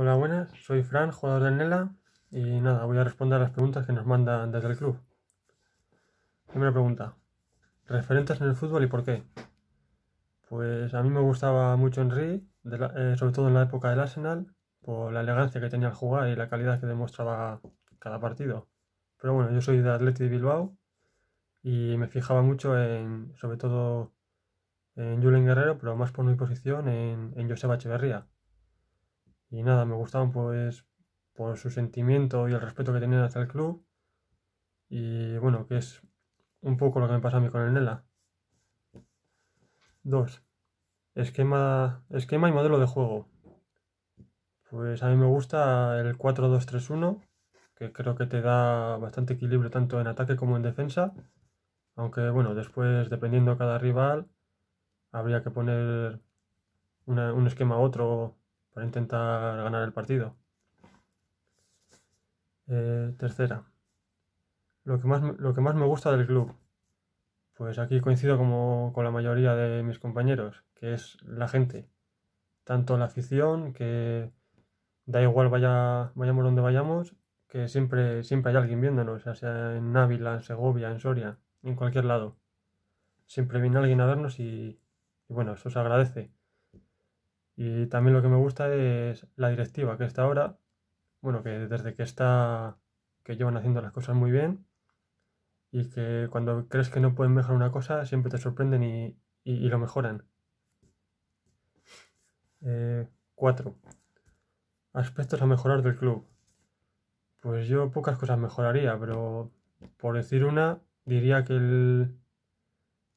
Hola, buenas, soy Fran, jugador del Nela, y nada, voy a responder a las preguntas que nos mandan desde el club. Primera pregunta, referentes en el fútbol y por qué. Pues a mí me gustaba mucho Henry, eh, sobre todo en la época del Arsenal, por la elegancia que tenía al jugar y la calidad que demostraba cada partido. Pero bueno, yo soy de Atleti de Bilbao y me fijaba mucho en, sobre todo en Julen Guerrero, pero más por mi posición, en, en Echeverría y nada, me gustaban pues por su sentimiento y el respeto que tenían hacia el club. Y bueno, que es un poco lo que me pasa a mí con el Nela. 2. Esquema, esquema y modelo de juego. Pues a mí me gusta el 4-2-3-1, que creo que te da bastante equilibrio tanto en ataque como en defensa. Aunque bueno, después dependiendo cada rival, habría que poner un esquema u otro para intentar ganar el partido. Eh, tercera, lo que, más, lo que más me gusta del club. Pues aquí coincido como con la mayoría de mis compañeros, que es la gente. Tanto la afición, que da igual vaya, vayamos donde vayamos, que siempre, siempre hay alguien viéndonos, ya sea en Ávila, en Segovia, en Soria, en cualquier lado. Siempre viene alguien a vernos y, y bueno, eso se agradece. Y también lo que me gusta es la directiva que está ahora, bueno, que desde que está, que llevan haciendo las cosas muy bien y que cuando crees que no pueden mejorar una cosa, siempre te sorprenden y, lo mejoran. 4. Eh, aspectos a mejorar del club. Pues yo pocas cosas mejoraría, pero por decir una, diría que el,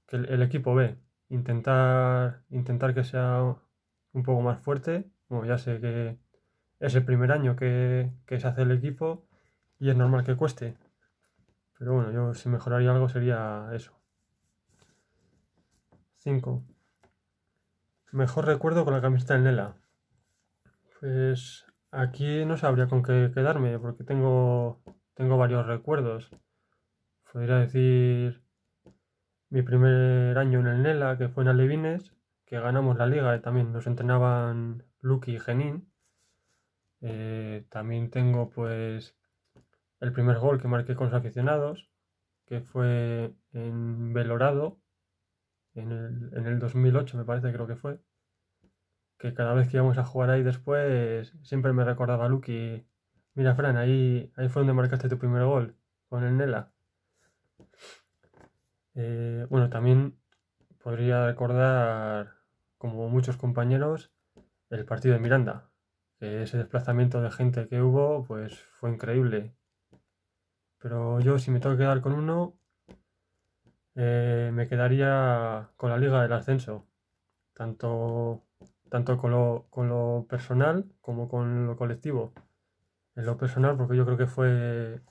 que el equipo B. Intentar, intentar que sea un poco más fuerte. como ya sé que es el primer año que, se hace el equipo y es normal que cueste. Pero bueno, yo si mejoraría algo sería eso. 5. Mejor recuerdo con la camiseta en Nela. Pues aquí no sabría con qué quedarme porque tengo, tengo varios recuerdos. Podría decir mi primer año en el Nela, que fue en Alevines, que ganamos la liga, y eh, también nos entrenaban Luki y Genin. Eh, también tengo pues el primer gol que marqué con los aficionados, que fue en Belorado, en el, 2008 me parece, creo que fue. Que cada vez que íbamos a jugar ahí después, siempre me recordaba Luki Mira, Fran, ahí, ahí fue donde marcaste tu primer gol, con el Nela. Eh, bueno, también podría recordar como muchos compañeros, el partido de Miranda. ese desplazamiento de gente que hubo, pues fue increíble. Pero yo, si me tengo que quedar con uno, eh, me quedaría con la Liga del Ascenso. Tanto, tanto con, lo, con lo personal como con lo colectivo. En lo personal, porque yo creo que fue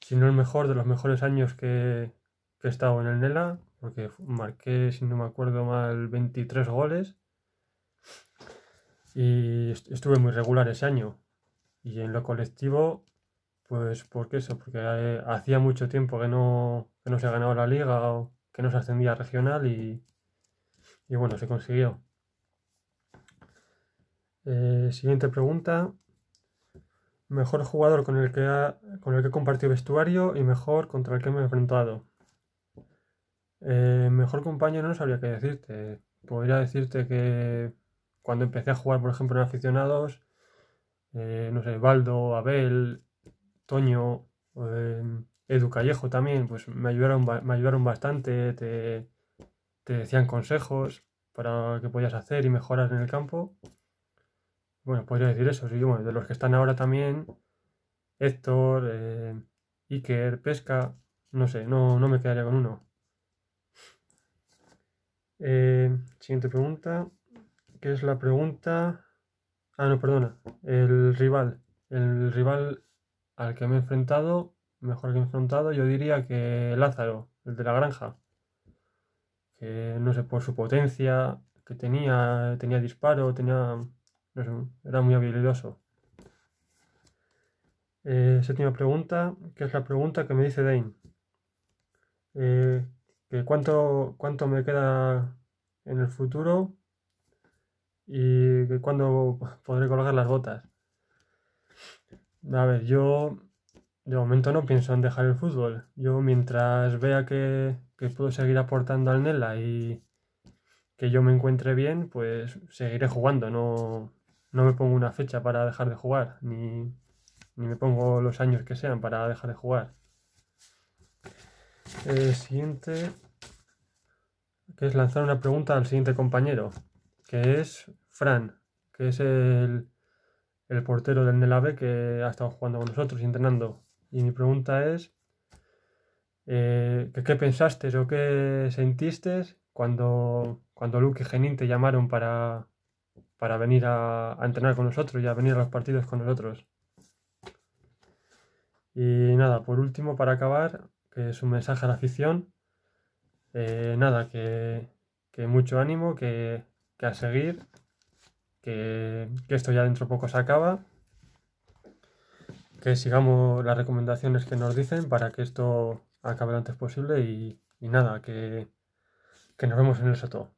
si no el mejor, de los mejores años que, que, he estado en el NELA, porque marqué, si no me acuerdo mal, 23 goles y estuve muy regular ese año. Y en lo colectivo, pues porque eso, porque eh, hacía mucho tiempo que no, que no se ganaba la liga o que no se ascendía a regional y, bueno, se consiguió. Eh, siguiente pregunta. Mejor jugador con el que con el que he compartido vestuario y mejor contra el que me he enfrentado. Eh, mejor compañero no sabría qué decirte. Podría decirte que cuando empecé a jugar, por ejemplo, en aficionados, eh, no sé, Baldo, Abel, Toño, eh, Edu Callejo también, pues me ayudaron, me ayudaron bastante, te, decían consejos para que podías hacer y mejorar en el campo. Bueno, podría decir eso, de los que están ahora también, Héctor, eh, Iker, Pesca, no sé, no, no me quedaría con uno. Eh, siguiente pregunta. ¿Qué es la pregunta? Ah, no, perdona. El rival. El rival al que me he enfrentado, mejor que he enfrentado, yo diría que Lázaro, el de la granja. Que no sé, por su potencia que tenía, tenía disparo, tenía. era muy habilidoso. Eh, séptima pregunta, ¿Qué es la pregunta que me dice Dane. Eh, cuánto, cuánto me queda en el futuro y cuándo podré colgar las botas. A ver, yo de momento no pienso en dejar el fútbol. Yo mientras vea que, puedo seguir aportando al Nela y que yo me encuentre bien, pues seguiré jugando. No, no me pongo una fecha para dejar de jugar, ni me pongo los años que sean para dejar de jugar. El siguiente, que es lanzar una pregunta al siguiente compañero, que es Fran, que es el, portero del Nelave que ha estado jugando con nosotros y entrenando. Y mi pregunta es, eh, ¿qué pensaste o qué sentiste cuando, cuando Luke y Genin te llamaron para, para venir a, a, entrenar con nosotros y a venir a los partidos con nosotros? Y nada, por último, para acabar, que es un mensaje a la afición. Eh, nada, que, que, mucho ánimo, que, a seguir, que, que, esto ya dentro poco se acaba, que sigamos las recomendaciones que nos dicen para que esto acabe lo antes posible y, nada, que, que nos vemos en el soto.